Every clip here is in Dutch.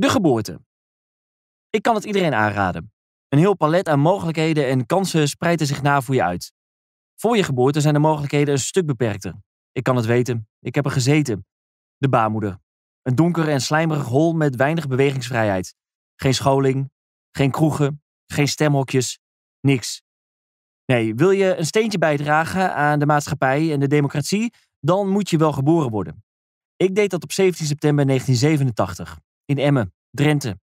De geboorte. Ik kan het iedereen aanraden. Een heel palet aan mogelijkheden en kansen spreiden zich na voor je uit. Voor je geboorte zijn de mogelijkheden een stuk beperkter. Ik kan het weten. Ik heb er gezeten. De baarmoeder. Een donker en slijmerig hol met weinig bewegingsvrijheid. Geen scholing, geen kroegen, geen stemhokjes, niks. Nee, wil je een steentje bijdragen aan de maatschappij en de democratie, dan moet je wel geboren worden. Ik deed dat op 17 september 1987 in Emmen, Drenthe.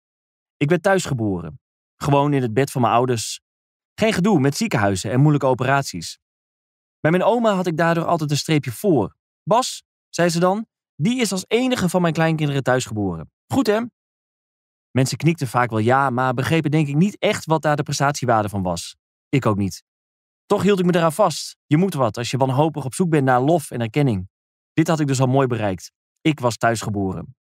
Ik werd thuisgeboren. Gewoon in het bed van mijn ouders. Geen gedoe met ziekenhuizen en moeilijke operaties. Bij mijn oma had ik daardoor altijd een streepje voor. Bas, zei ze dan, die is als enige van mijn kleinkinderen thuisgeboren. Goed hè? Mensen knikten vaak wel ja, maar begrepen denk ik niet echt wat daar de prestatiewaarde van was. Ik ook niet. Toch hield ik me eraan vast. Je moet wat als je wanhopig op zoek bent naar lof en erkenning. Dit had ik dus al mooi bereikt. Ik was thuisgeboren.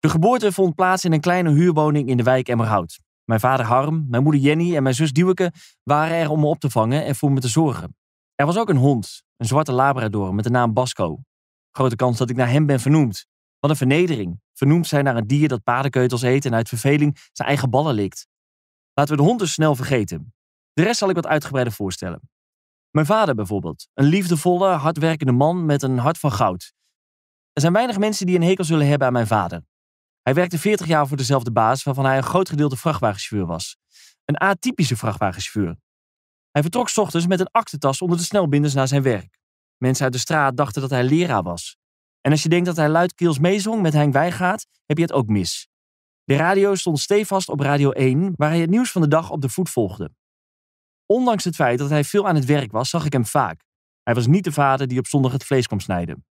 De geboorte vond plaats in een kleine huurwoning in de wijk Emmerhout. Mijn vader Harm, mijn moeder Jenny en mijn zus Dieweke waren er om me op te vangen en voor me te zorgen. Er was ook een hond, een zwarte labrador met de naam Basco. Grote kans dat ik naar hem ben vernoemd. Wat een vernedering, vernoemd zijn naar een dier dat paardenkeutels eet en uit verveling zijn eigen ballen likt. Laten we de hond dus snel vergeten. De rest zal ik wat uitgebreider voorstellen. Mijn vader bijvoorbeeld, een liefdevolle, hardwerkende man met een hart van goud. Er zijn weinig mensen die een hekel zullen hebben aan mijn vader. Hij werkte 40 jaar voor dezelfde baas, waarvan hij een groot gedeelte vrachtwagenchauffeur was. Een atypische vrachtwagenchauffeur. Hij vertrok s ochtends met een aktentas onder de snelbinders naar zijn werk. Mensen uit de straat dachten dat hij leraar was. En als je denkt dat hij luidkeels meezong met Henk Wijgaard, heb je het ook mis. De radio stond stevast op Radio 1, waar hij het nieuws van de dag op de voet volgde. Ondanks het feit dat hij veel aan het werk was, zag ik hem vaak. Hij was niet de vader die op zondag het vlees kwam snijden.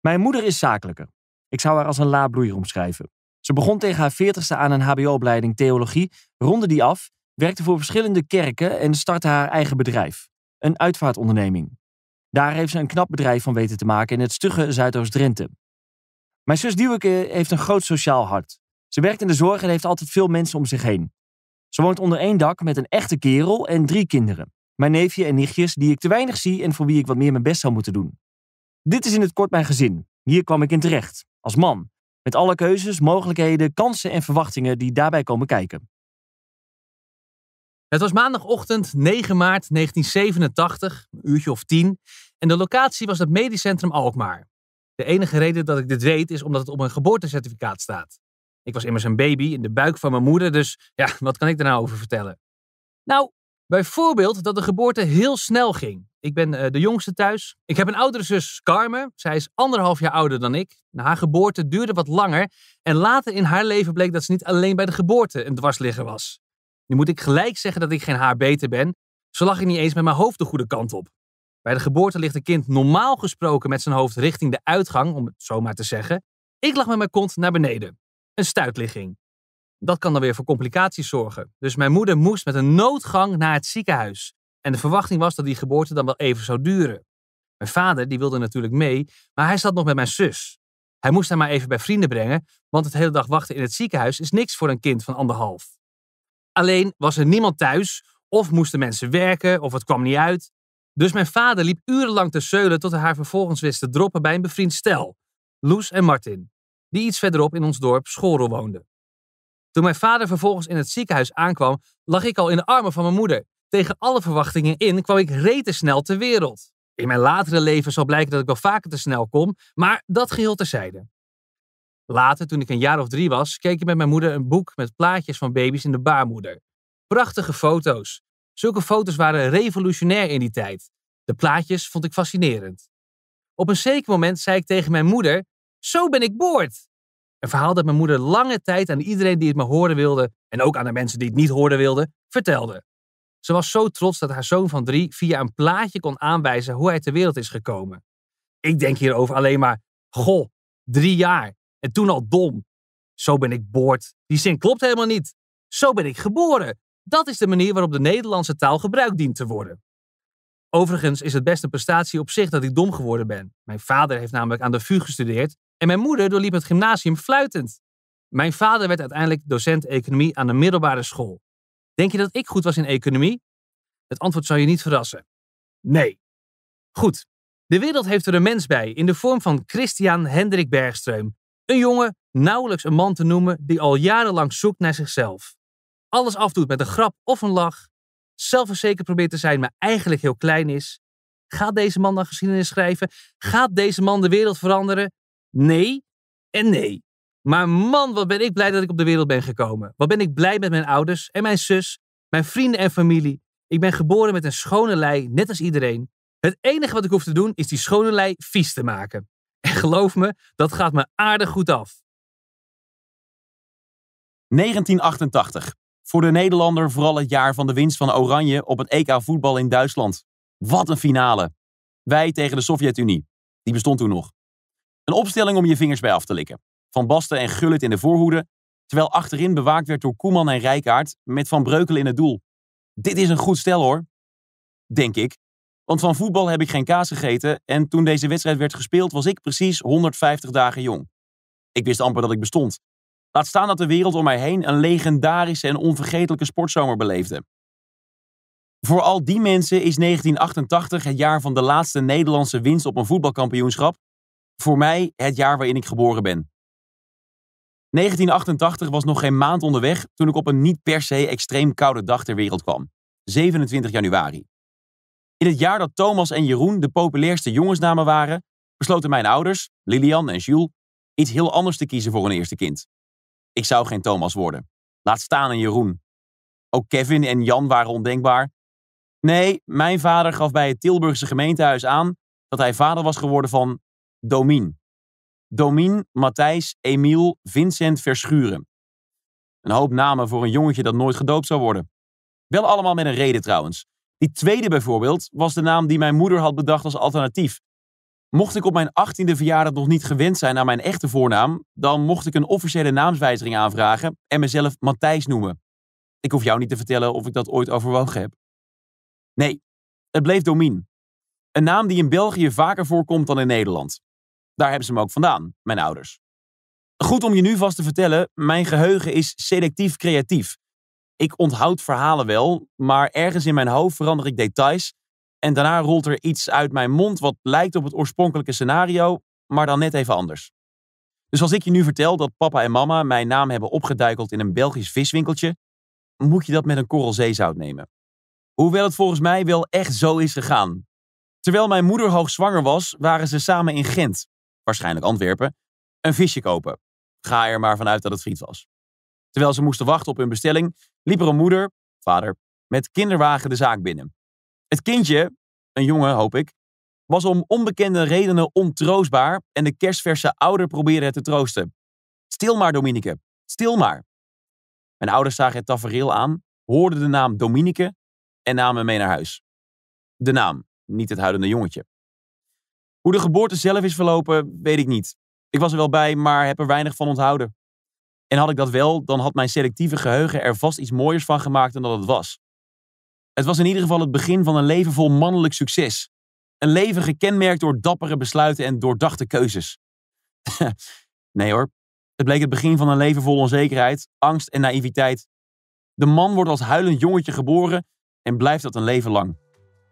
Mijn moeder is zakelijker. Ik zou haar als een laadbloeier omschrijven. Ze begon tegen haar veertigste aan een HBO-opleiding theologie, ronde die af, werkte voor verschillende kerken en startte haar eigen bedrijf. Een uitvaartonderneming. Daar heeft ze een knap bedrijf van weten te maken in het stugge Zuidoost-Drenthe. Mijn zus Dieweke heeft een groot sociaal hart. Ze werkt in de zorg en heeft altijd veel mensen om zich heen. Ze woont onder één dak met een echte kerel en drie kinderen. Mijn neefje en nichtjes, die ik te weinig zie en voor wie ik wat meer mijn best zou moeten doen. Dit is in het kort mijn gezin. Hier kwam ik in terecht als man. Met alle keuzes, mogelijkheden, kansen en verwachtingen die daarbij komen kijken. Het was maandagochtend 9 maart 1987, een uurtje of tien, en de locatie was het medisch centrum Alkmaar. De enige reden dat ik dit weet is omdat het op mijn geboortecertificaat staat. Ik was immers een baby in de buik van mijn moeder, dus ja, wat kan ik daar nou over vertellen? Nou, Bijvoorbeeld dat de geboorte heel snel ging. Ik ben eh, de jongste thuis. Ik heb een oudere zus, Carmen. Zij is anderhalf jaar ouder dan ik. haar geboorte duurde wat langer. En later in haar leven bleek dat ze niet alleen bij de geboorte een dwarsligger was. Nu moet ik gelijk zeggen dat ik geen haar beter ben. Zo lag ik niet eens met mijn hoofd de goede kant op. Bij de geboorte ligt een kind normaal gesproken met zijn hoofd richting de uitgang, om het zo maar te zeggen. Ik lag met mijn kont naar beneden. Een stuitligging. Dat kan dan weer voor complicaties zorgen. Dus mijn moeder moest met een noodgang naar het ziekenhuis. En de verwachting was dat die geboorte dan wel even zou duren. Mijn vader die wilde natuurlijk mee, maar hij zat nog met mijn zus. Hij moest haar maar even bij vrienden brengen, want het hele dag wachten in het ziekenhuis is niks voor een kind van anderhalf. Alleen was er niemand thuis, of moesten mensen werken, of het kwam niet uit. Dus mijn vader liep urenlang te zeulen tot hij haar vervolgens wist te droppen bij een bevriend stel, Loes en Martin, die iets verderop in ons dorp Schorel woonden. Toen mijn vader vervolgens in het ziekenhuis aankwam, lag ik al in de armen van mijn moeder. Tegen alle verwachtingen in kwam ik snel ter wereld. In mijn latere leven zal blijken dat ik wel vaker te snel kom, maar dat geheel terzijde. Later, toen ik een jaar of drie was, keek ik met mijn moeder een boek met plaatjes van baby's in de baarmoeder. Prachtige foto's. Zulke foto's waren revolutionair in die tijd. De plaatjes vond ik fascinerend. Op een zeker moment zei ik tegen mijn moeder: Zo ben ik boord! Een verhaal dat mijn moeder lange tijd aan iedereen die het maar horen wilde, en ook aan de mensen die het niet horen wilden, vertelde. Ze was zo trots dat haar zoon van drie via een plaatje kon aanwijzen hoe hij ter wereld is gekomen. Ik denk hierover alleen maar, goh, drie jaar en toen al dom. Zo ben ik boord. Die zin klopt helemaal niet. Zo ben ik geboren. Dat is de manier waarop de Nederlandse taal gebruikt dient te worden. Overigens is het best een prestatie op zich dat ik dom geworden ben. Mijn vader heeft namelijk aan de VU gestudeerd en mijn moeder doorliep het gymnasium fluitend. Mijn vader werd uiteindelijk docent economie aan de middelbare school. Denk je dat ik goed was in economie? Het antwoord zal je niet verrassen. Nee. Goed. De wereld heeft er een mens bij in de vorm van Christian Hendrik Bergström. Een jongen, nauwelijks een man te noemen, die al jarenlang zoekt naar zichzelf. Alles afdoet met een grap of een lach. Zelfverzekerd probeert te zijn, maar eigenlijk heel klein is. Gaat deze man dan geschiedenis schrijven? Gaat deze man de wereld veranderen? nee en nee. Maar man, wat ben ik blij dat ik op de wereld ben gekomen. Wat ben ik blij met mijn ouders en mijn zus, mijn vrienden en familie. Ik ben geboren met een schone lei, net als iedereen. Het enige wat ik hoef te doen is die schone lei vies te maken. En geloof me, dat gaat me aardig goed af. 1988. Voor de Nederlander vooral het jaar van de winst van Oranje op het EK voetbal in Duitsland. Wat een finale. Wij tegen de Sovjet-Unie. Die bestond toen nog. Een opstelling om je vingers bij af te likken. Van Basten en Gullit in de voorhoede, terwijl achterin bewaakt werd door Koeman en Rijkaard met Van Breukelen in het doel. Dit is een goed stel hoor. Denk ik. Want van voetbal heb ik geen kaas gegeten en toen deze wedstrijd werd gespeeld was ik precies 150 dagen jong. Ik wist amper dat ik bestond. Laat staan dat de wereld om mij heen een legendarische en onvergetelijke sportzomer beleefde. Voor al die mensen is 1988 het jaar van de laatste Nederlandse winst op een voetbalkampioenschap voor mij het jaar waarin ik geboren ben. 1988 was nog geen maand onderweg toen ik op een niet per se extreem koude dag ter wereld kwam. 27 januari. In het jaar dat Thomas en Jeroen de populairste jongensnamen waren, besloten mijn ouders, Lilian en Jules, iets heel anders te kiezen voor hun eerste kind. Ik zou geen Thomas worden. Laat staan een Jeroen. Ook Kevin en Jan waren ondenkbaar. Nee, mijn vader gaf bij het Tilburgse gemeentehuis aan dat hij vader was geworden van Domien. Domien, Matthijs, Emiel, Vincent Verschuren. Een hoop namen voor een jongetje dat nooit gedoopt zou worden. Wel allemaal met een reden trouwens. Die tweede bijvoorbeeld was de naam die mijn moeder had bedacht als alternatief. Mocht ik op mijn 18e verjaardag nog niet gewend zijn aan mijn echte voornaam, dan mocht ik een officiële naamswijziging aanvragen en mezelf Matthijs noemen. Ik hoef jou niet te vertellen of ik dat ooit overwogen heb. Nee, het bleef Domien. Een naam die in België vaker voorkomt dan in Nederland. Daar hebben ze me ook vandaan, mijn ouders. Goed om je nu vast te vertellen, mijn geheugen is selectief creatief. Ik onthoud verhalen wel, maar ergens in mijn hoofd verander ik details. En daarna rolt er iets uit mijn mond wat lijkt op het oorspronkelijke scenario, maar dan net even anders. Dus als ik je nu vertel dat papa en mama mijn naam hebben opgeduikeld in een Belgisch viswinkeltje, moet je dat met een korrel zeezout nemen. Hoewel het volgens mij wel echt zo is gegaan. Terwijl mijn moeder hoogzwanger was, waren ze samen in Gent waarschijnlijk Antwerpen, een visje kopen. Ga er maar vanuit dat het friet was. Terwijl ze moesten wachten op hun bestelling, liep er een moeder, vader, met kinderwagen de zaak binnen. Het kindje, een jongen hoop ik, was om onbekende redenen ontroostbaar en de kerstverse ouder probeerde het te troosten. Stil maar, Dominique, stil maar. Mijn ouders zagen het tafereel aan, hoorden de naam Dominique en namen mee naar huis. De naam, niet het huidende jongetje. Hoe de geboorte zelf is verlopen, weet ik niet. Ik was er wel bij, maar heb er weinig van onthouden. En had ik dat wel, dan had mijn selectieve geheugen er vast iets mooiers van gemaakt dan dat het was. Het was in ieder geval het begin van een leven vol mannelijk succes. Een leven gekenmerkt door dappere besluiten en doordachte keuzes. nee hoor, het bleek het begin van een leven vol onzekerheid, angst en naïviteit. De man wordt als huilend jongetje geboren en blijft dat een leven lang.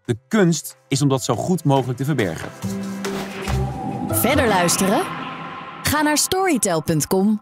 De kunst is om dat zo goed mogelijk te verbergen. Verder luisteren? Ga naar storytel.com.